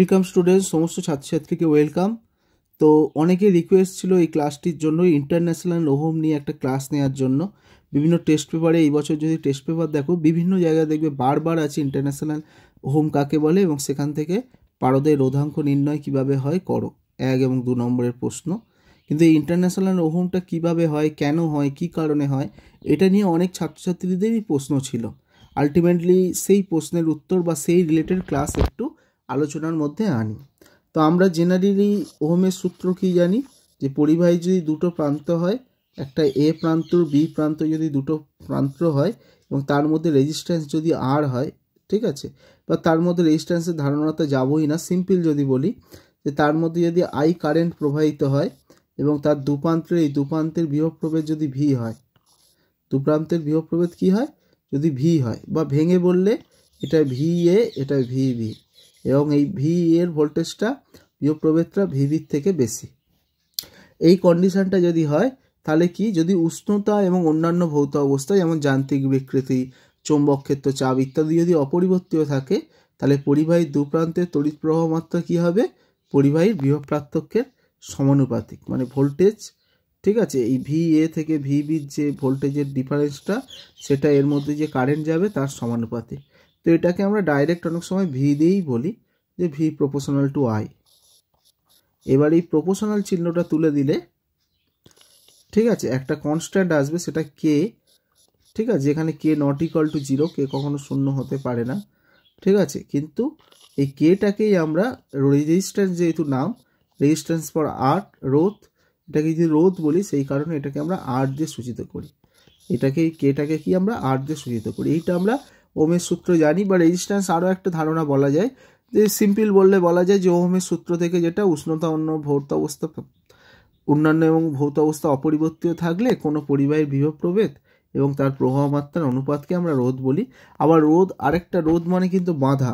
welcome student সমস্ত ছাত্রছাত্রীকে welcome তো অনেকে রিকোয়েস্ট ছিল এই ক্লাসটির জন্য ইন্টারন্যাশনাল ওহোম নিয়ে একটা ক্লাস নেওয়ার জন্য বিভিন্ন টেস্ট পেপারে এই বছর যদি টেস্ট পেপার দেখো বিভিন্ন জায়গায় দেখবে বারবার আছে ইন্টারন্যাশনাল হোম কাকে বলে এবং সেখান থেকে পারদের রোধাঙ্ক নির্ণয় কিভাবে হয় করো এক এবং দু নম্বরের প্রশ্ন কিন্তু এই ইন্টারন্যাশনাল ওহোমটা কিভাবে হয় কেন হয় কি কারণে হয় এটা নিয়ে অনেক ছাত্রছাত্রীদেরই প্রশ্ন ছিল আলটিমেটলি সেই প্রশ্নের উত্তর বা সেই রিলেটেড ক্লাস একটু আলোচনার মধ্যে আনি তো আমরা জেনারেলি ওহমের সূত্র কী জানি যে পরিবাহী যদি দুটো প্রান্ত হয় একটা এ প্রান্ত বি প্রান্ত যদি দুটো প্রান্ত হয় এবং তার মধ্যে রেজিস্ট্যান্স যদি আর হয় ঠিক আছে বা তার মধ্যে রেজিস্ট্যান্সের ধারণাটা যাবই না সিম্পল যদি বলি যে তার মধ্যে যদি আই কারেন্ট প্রবাহিত হয় এবং তার দুপ্রান্তের এই দুপ্রান্তের বৃহপ্রভেদ যদি ভি হয় দুপ্রান্তের বৃহপ্রভেদ কী হয় যদি ভি হয় বা ভেঙে বললে এটা ভি এ এটা ভি ভি এবং এই ভি এর ভোল্টেজটা বিয়োগ প্রবেত্রা ভিভির থেকে বেশি এই কন্ডিশনটা যদি হয় তাহলে কি যদি উষ্ণতা এবং অন্যান্য ভৌত অবস্থা যেমন যান্ত্রিক বিকৃতি চৌম্বক ক্ষেত্র চাপ ইত্যাদি যদি অপরিবর্তিত থাকে তাহলে পরিবাহীর দু তড়িৎ প্রবাহ মাত্রা কী হবে পরিবাহীর বৃহৎ পার্থক্যের সমানুপাতিক মানে ভোল্টেজ ঠিক আছে এই ভি এ থেকে ভি বির যে ভোল্টেজের ডিফারেন্সটা সেটা এর মধ্যে যে কারেন্ট যাবে তার সমানুপাতিক তো এটাকে আমরা ডাইরেক্ট অনেক সময় ভি দিয়েই বলি যে ভি প্রপোশনাল টু আই এবার এই প্রপোশনাল চিহ্নটা তুলে দিলে ঠিক আছে একটা কনস্ট্যান্ট আসবে সেটা কে ঠিক আছে যেখানে K not equal to zero K কখনো শূন্য হতে পারে না ঠিক আছে কিন্তু এই কেটাকেই আমরা রেজিস্ট্যান্স যেহেতু নাম রেজিস্ট্যান্স ফর আর্ট রোথ এটাকে যদি রোধ বলি সেই কারণে এটাকে আমরা আর্ট দিয়ে সূচিত করি এটাকে কেটাকে কি আমরা আর্ট দিয়ে সূচিত করি এইটা আমরা ওমের সূত্র জানি বা রেজিস্ট্যান্স আরও একটা ধারণা বলা যায় যে সিম্পল বললে বলা যায় যে ওমের সূত্র থেকে যেটা উষ্ণতা অন্য ভৌত অবস্থা অন্যান্য এবং ভৌত অবস্থা অপরিবর্তিত থাকলে কোনো পরিবাহের বিভব প্রভেদ এবং তার প্রভাব মাত্রার অনুপাতকে আমরা রোধ বলি আবার রোধ আরেকটা রোধ মানে কিন্তু বাঁধা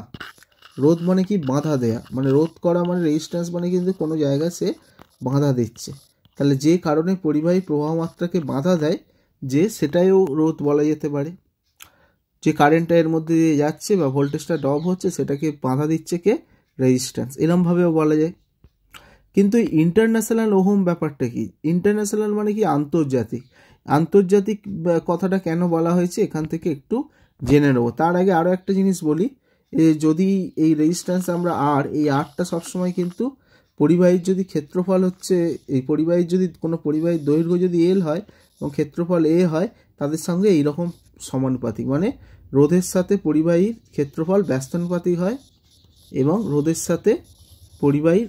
রোধ মানে কি বাঁধা দেয়া মানে রোধ করা মানে রেজিস্ট্যান্স মানে কিন্তু কোনো জায়গায় সে বাঁধা দিচ্ছে তাহলে যে কারণে পরিবাহী প্রবাহমাত্রাকে মাত্রাকে বাঁধা দেয় যে সেটাইও রোধ বলা যেতে পারে যে কারেন্টটা এর মধ্যে দিয়ে যাচ্ছে বা ভোল্টেজটা ড্রপ হচ্ছে সেটাকে বাঁধা দিচ্ছে কে রেজিস্ট্যান্স এরমভাবেও বলা যায় কিন্তু ইন্টারন্যাশনাল ওহম ব্যাপারটা কি ইন্টারন্যাশনাল মানে কি আন্তর্জাতিক আন্তর্জাতিক কথাটা কেন বলা হয়েছে এখান থেকে একটু জেনে নেবো তার আগে আরও একটা জিনিস বলি যদি এই রেজিস্ট্যান্স আমরা আর এই আরটা সবসময় কিন্তু পরিবাহীর যদি ক্ষেত্রফল হচ্ছে এই পরিবাহীর যদি কোনো পরিবাহীর দৈর্ঘ্য যদি এল হয় এবং ক্ষেত্রফল এ হয় তাদের সঙ্গে এই রকম সমানুপাতিক মানে রোধের সাথে পরিবাহীর ক্ষেত্রফল ব্যস্তানুপাতিক হয় এবং রোধের সাথে পরিবাহীর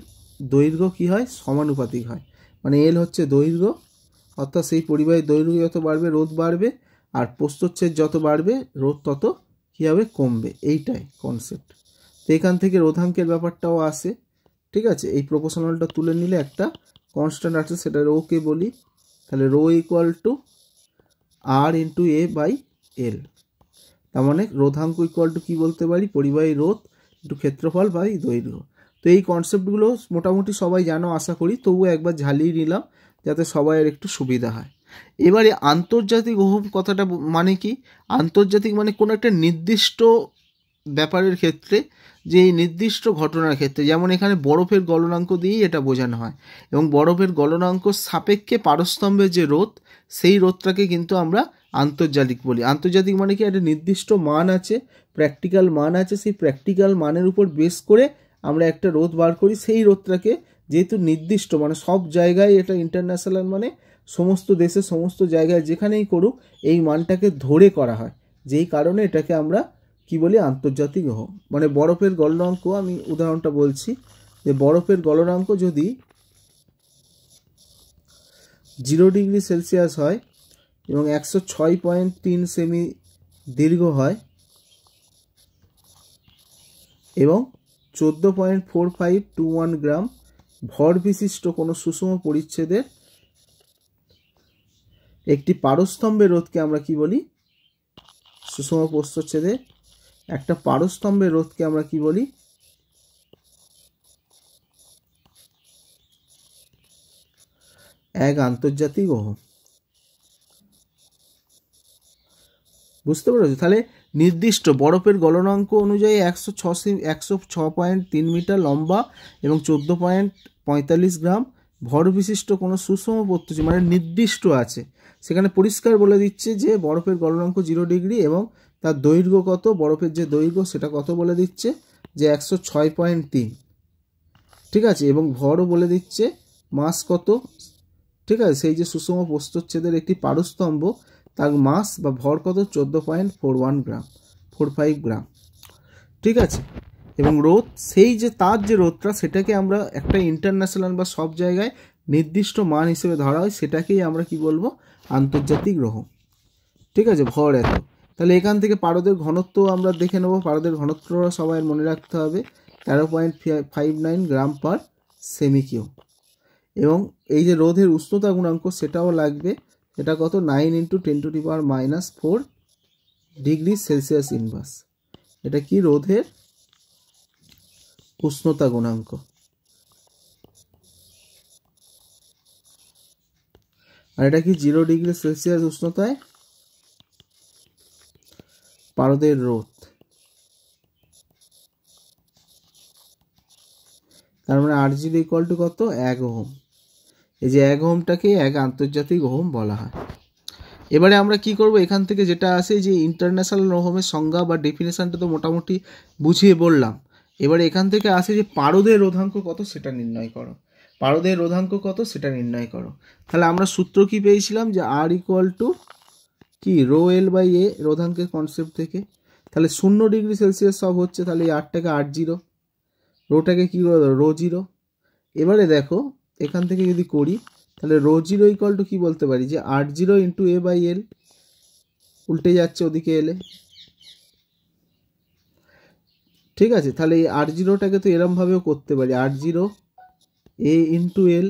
দৈর্ঘ্য কী হয় সমানুপাতিক হয় মানে এল হচ্ছে দৈর্ঘ্য অর্থাৎ সেই পরিবাহীর দৈর্ঘ্য যত বাড়বে রোধ বাড়বে আর প্রস্তচ্ছেদ যত বাড়বে রোধ তত কী হবে কমবে এইটাই কনসেপ্ট তো এখান থেকে রোধাঙ্কের ব্যাপারটাও আসে ঠিক আছে এই প্রপোশনালটা তুলে নিলে একটা কনস্ট্যান্ট আছে সেটা রোকে বলি তাহলে rho equal to R into A by L তার মানে রোধাঙ্ক ইকুয়াল টু কী বলতে পারি পরিবাহী রোধ একটু ক্ষেত্রফল বা দৈর্ঘ্য তো এই কনসেপ্টগুলো মোটামুটি সবাই জানো আশা করি তবুও একবার ঝালিয়ে নিলাম যাতে সবাইয়ের একটু সুবিধা হয় এবারে আন্তর্জাতিক ওহম কথাটা মানে কি আন্তর্জাতিক মানে কোনো একটা নির্দিষ্ট ব্যাপারের ক্ষেত্রে যে এই নির্দিষ্ট ঘটনার ক্ষেত্রে যেমন এখানে বরফের গলনাঙ্ক দিয়েই এটা বোঝানো হয় এবং বরফের গলনাঙ্ক সাপেক্ষে পারস্তম্ভের যে রোধ সেই রোধটাকে কিন্তু আমরা আন্তর্জাতিক বলি আন্তর্জাতিক মানে কি একটা নির্দিষ্ট মান আছে প্র্যাকটিক্যাল মান আছে সেই প্র্যাকটিক্যাল মানের উপর বেস করে আমরা একটা রোধ বার করি সেই রোধটাকে যেহেতু নির্দিষ্ট মানে সব জায়গায় এটা ইন্টারন্যাশনাল মানে সমস্ত দেশে সমস্ত জায়গায় যেখানেই করুক এই মানটাকে ধরে করা হয় যেই কারণে এটাকে আমরা কি বলি আন্তর্জাতিক হোক মানে বরফের গলনাঙ্ক আমি উদাহরণটা বলছি যে বরফের গলনাঙ্ক যদি জিরো ডিগ্রি সেলসিয়াস হয় এবং একশো ছয় পয়েন্ট তিন সেমি দীর্ঘ হয় এবং চোদ্দো point four five two one gram ভর বিশিষ্ট কোনো সুষম পরিচ্ছেদের একটি পারস্তম্ভের রোধকে আমরা কি বলি সুষম প্রস্তচ্ছেদে একটা পারস্তম্ভের রোধকে আমরা কি বলি এক আন্তর্জাতিক ওহম বুঝতে পেরেছো তাহলে নির্দিষ্ট বরফের গলনাঙ্ক অনুযায়ী একশো ছ একশো ছ পয়েন্ট তিন মিটার লম্বা এবং চোদ্দো পয়েন্ট পঁয়তাল্লিশ গ্রাম ভর বিশিষ্ট কোনো সুষম প্রত্যুষ মানে নির্দিষ্ট আছে সেখানে পরিষ্কার বলে দিচ্ছে যে বরফের গলনাঙ্ক জিরো ডিগ্রি এবং তার দৈর্ঘ্য কত বরফের যে দৈর্ঘ্য সেটা কত বলে দিচ্ছে যে একশো ছয় পয়েন্ট তিন ঠিক আছে এবং ভরও বলে দিচ্ছে মাস কত ঠিক আছে সেই যে সুষম প্রস্তচ্ছেদের একটি পারস্তম্ভ তার মাস বা ভর কত চোদ্দো point four one gram four five gram ঠিক আছে এবং রোদ সেই যে তার যে রোদটা সেটাকে আমরা একটা ইন্টারন্যাশনাল বা সব জায়গায় নির্দিষ্ট মান হিসেবে ধরা হয় সেটাকেই আমরা কি বলবো আন্তর্জাতিক গ্রহ ঠিক আছে ভর এত তাহলে এখান থেকে পারদের ঘনত্ব আমরা দেখে নেবো পারদের ঘনত্ব সবাই মনে রাখতে হবে তেরো point five nine gram per সেমিকিউ এবং এই যে রোধের উষ্ণতা গুণাঙ্ক সেটাও লাগবে এটা কত nine into ten to the power minus four degree Celsius inverse এটা কি রোধের উষ্ণতা গুণাঙ্ক আর এটা কি জিরো ডিগ্রি সেলসিয়াস উষ্ণতায় পারদের রোধ তার মানে আর জিরো ইকুয়াল টু কত এক হোম এই যে এক ওহমটাকে এক আন্তর্জাতিক ওহম বলা হয় এবারে আমরা কি করব এখান থেকে যেটা আসে যে ইন্টারন্যাশনাল ওহমের সংজ্ঞা বা ডেফিনেশানটা তো মোটামুটি বুঝিয়ে বললাম এবারে এখান থেকে আসে যে পারদের রোধাঙ্ক কত সেটা নির্ণয় করো পারদের রোধাঙ্ক কত সেটা নির্ণয় করো তাহলে আমরা সূত্র কি পেয়েছিলাম যে আর ইকুয়াল টু কি রো এল বাই এ রোধাঙ্কের কনসেপ্ট থেকে তাহলে শূন্য ডিগ্রি সেলসিয়াস সব হচ্ছে তাহলে এই আটটাকে আট জিরো রোটাকে কী করে রো জিরো এবারে দেখো এখান থেকে যদি করি তাহলে রো জিরো ইকল টু কী বলতে পারি যে আট zero into A by L উল্টে যাচ্ছে ওদিকে এলে ঠিক আছে তাহলে এই আট জিরোটাকে তো এরমভাবেও করতে পারি আট zero A into L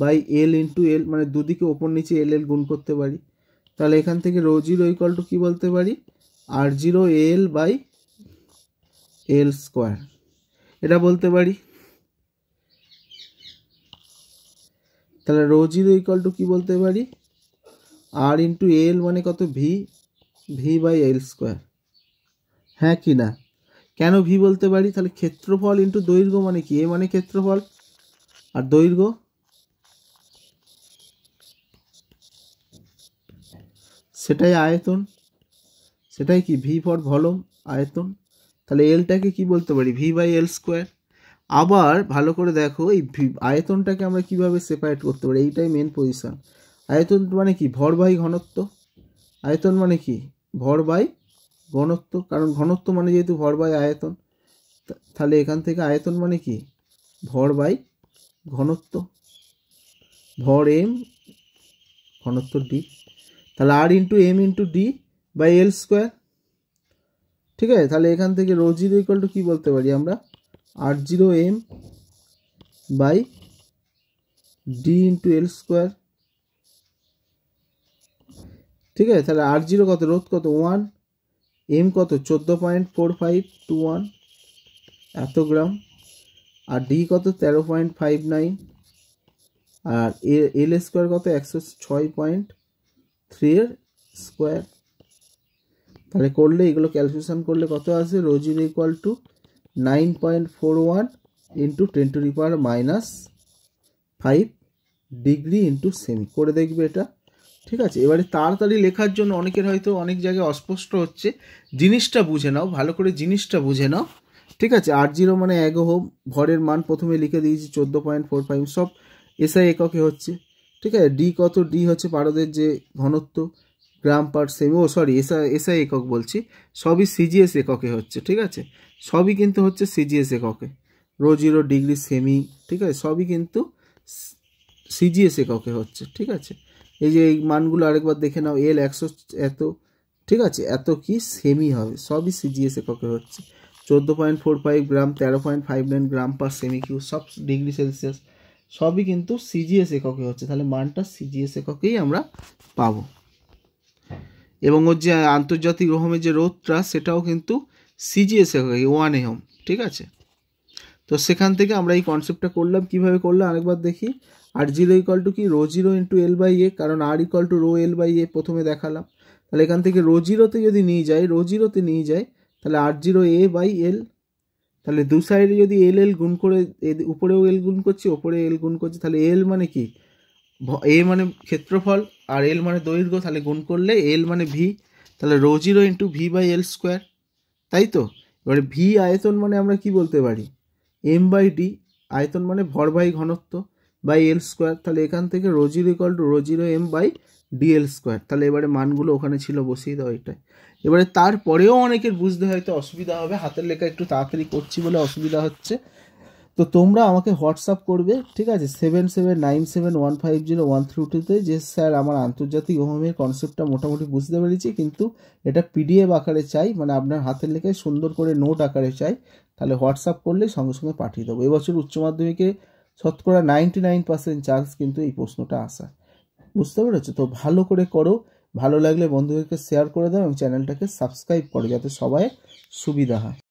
by L into L মানে দুদিকে ওপর নিচে এল এল গুণ করতে পারি তাহলে এখান থেকে রো জিরো ইকল টু কী বলতে পারি R zero L by L square এটা বলতে পারি তাহলে রো জিরো ইকুয়াল টু কী বলতে পারি আর ইন্টু এল মানে কত V V by L square হ্যাঁ কি না কেন ভি বলতে পারি তাহলে ক্ষেত্রফল ইন্টু দৈর্ঘ্য মানে কি এ মানে ক্ষেত্রফল আর দৈর্ঘ্য সেটাই আয়তন সেটাই কি ভি ফর ভলম আয়তন তাহলে এলটাকে কি বলতে পারি ভি বাই এল স্কোয়ার আবার ভালো করে দেখো এই আয়তনটাকে আমরা কিভাবে সেপারেট করতে পারি এইটাই মেন পজিশন আয়তন মানে কি ভর বাই ঘনত্ব আয়তন মানে কি ভর বাই ঘনত্ব কারণ ঘনত্ব মানে যেহেতু ভর বাই আয়তন তাহলে এখান থেকে আয়তন মানে কি ভর বাই ঘনত্ব ভর এম ঘনত্ব ডি তাহলে R into M into D by L square ঠিক আছে তাহলে এখান থেকে রোজির ইকুয়াল টু কী বলতে পারি আমরা R zero M by D into L square ঠিক আছে তাহলে আর জিরো কত রোধ কত ওয়ান এম কত চোদ্দো point four five two one এত গ্রাম আর ডি কত তেরো পয়েন্ট ফাইভ নাইন আর এল স্কোয়ার কত একশো ছয় পয়েন্ট থ্রি এর স্কোয়ার তাহলে করলে এগুলো ক্যালকুলেশান করলে কত আসবে rho zero equal to nine point four one into ten to রিপার মাইনাস ফাইভ ডিগ্রি ইন্টু সেমি করে দেখবে এটা ঠিক আছে এবারে তাড়াতাড়ি লেখার জন্য অনেকের হয়তো অনেক জায়গায় অস্পষ্ট হচ্ছে জিনিসটা বুঝে নাও ভালো করে জিনিসটা বুঝে নাও ঠিক আছে আর জিরো মানে এগো হোম ভরের মান প্রথমে লিখে দিয়েছি চোদ্দো পয়েন্ট ফোর ফাইভ সব এসআই এককে হচ্ছে ঠিক আছে ডি কত ডি হচ্ছে পারদের যে ঘনত্ব গ্রাম পার সেমি ও সরি এসআই এসআই একক বলছি সবই সিজিএস এককে হচ্ছে ঠিক আছে সবই কিন্তু হচ্ছে সিজিএস এককে রো জিরো ডিগ্রি সেমি ঠিক আছে সবই কিন্তু সিজিএস এককে হচ্ছে ঠিক আছে এই যে এই মানগুলো আরেকবার দেখে নাও এল একশো এত ঠিক আছে এত কি সেমি হবে সবই সিজিএস এককে হচ্ছে চোদ্দো পয়েন্ট ফোর ফাইভ গ্রাম তেরো point five nine gram per সেমি কিউ সব ডিগ্রি সেলসিয়াস সবই কিন্তু সিজিএস এককে হচ্ছে তাহলে মানটা সিজিএস এককেই আমরা পাবো এবং ওর যে আন্তর্জাতিক রোহমে যে রোদটা সেটাও কিন্তু সিজিএস এ হোম ঠিক আছে তো সেখান থেকে আমরা এই কনসেপ্টটা করলাম কিভাবে করলাম আরেকবার দেখি আর জিরো ইকাল টু কি rho zero into L by A কারণ R equal to rho L by A প্রথমে দেখালাম তাহলে এখান থেকে রো জিরোতে যদি নিয়ে যাই রো জিরোতে নিয়ে যাই তাহলে আর জিরো এ বাই এল তাহলে দু সাইডে যদি এল এল গুণ করে উপরেও এল গুণ করছি ওপরে এল গুণ করছি তাহলে এল মানে কি এ মানে ক্ষেত্রফল আর এল মানে দৈর্ঘ্য তাহলে গুণ করলে এল মানে ভি তাহলে rho zero into V by L square তাই তো এবারে ভি আয়তন মানে আমরা কি বলতে পারি এম বাই ডি আয়তন মানে ভর বাই ঘনত্ব বাই এল স্কোয়ার তাহলে এখান থেকে rho zero equal to rho zero M by D L square তাহলে এবারে মানগুলো ওখানে ছিল বসিয়ে দাও এটাই এবারে তারপরেও অনেকের বুঝতে হয়তো অসুবিধা হবে হাতের লেখা একটু তাড়াতাড়ি করছি বলে অসুবিধা হচ্ছে তো তোমরা আমাকে হোয়াটসঅ্যাপ করবে ঠিক আছে seven seven nine seven one five zero one three টুতে যে স্যার আমার আন্তর্জাতিক ওহমের কনসেপ্টটা মোটামুটি বুঝতে পেরেছি কিন্তু এটা পিডিএফ আকারে চাই মানে আপনার হাতের লেখায় সুন্দর করে নোট আকারে চাই তাহলে হোয়াটসঅ্যাপ করলে সঙ্গে সঙ্গে পাঠিয়ে দেবো এবছর উচ্চ মাধ্যমিকে শতকরা নাইনটি নাইন পার্সেন্ট চান্স কিন্তু এই প্রশ্নটা আসা বুঝতে পেরেছো তো ভালো করে করো ভালো লাগলে বন্ধুদেরকে শেয়ার করে দাও এবং চ্যানেলটাকে সাবস্ক্রাইব করো যাতে সবাই সুবিধা হয়